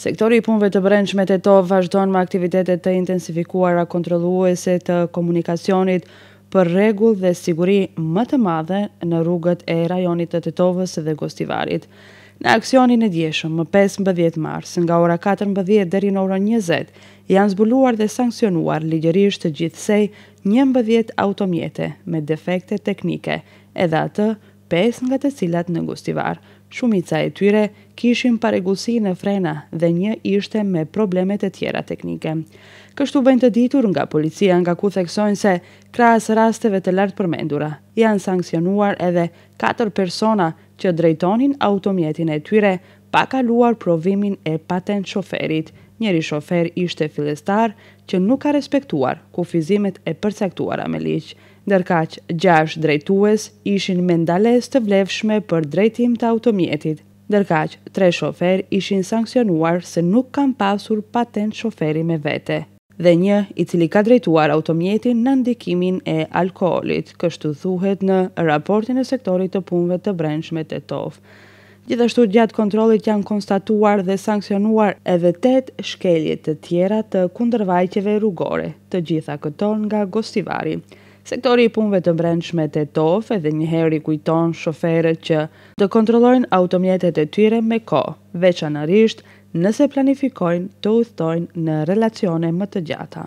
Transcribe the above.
Sektori i punëve të brendshme të to vazhdon me aktivitetet të intensifikuara kontrolluese të komunikacionit për rregull dhe siguri më të madhe në rrugët e rajonit të Tetovës dhe Gostivarit. Në aksionin e djeshëm më 15 mars nga ora 14 deri në orën 20 janë zbuluar dhe sanksionuar ligjërisht gjithsej 11 automjete me defekte teknike, edhe atë 5 nga të cilat në Gustivar. Shumica e tyre kishin paregullsi në frena dhe një ishte me problemet e tjera teknike. Kështu bëjnë të ditur nga policia nga ku theksojnë se kras rasteve të lartë përmendura janë sankcionuar edhe 4 persona që drejtonin automjetin e tyre pa kaluar provimin e patent shoferit. Njeri shofer ishte filestar që nuk ka respektuar kufizimet e përsektuara me liqë, dërka që gjash drejtues ishin mendales të vlefshme për drejtim të automjetit, dërka që tre shofer ishin sankcionuar se nuk kam pasur patent shoferi me vete dhe një i cili ka drejtuar automjetin në ndikimin e alkoolit, kështu thuhet në raportin e sektorit të punve të brendshme të tofë. Gjithashtu gjatë kontrolit janë konstatuar dhe sankcionuar edhe 8 shkelje të tjera të kundërvajtjeve rrugore, të gjitha këto nga Gostivari. Sektori i punëve të brendshme të TOF edhe një herë i kujton shoferët që të kontrollojnë automjetet e tyre me kohë, veçanërisht nëse planifikojnë të udhtojnë në relacione më të gjata.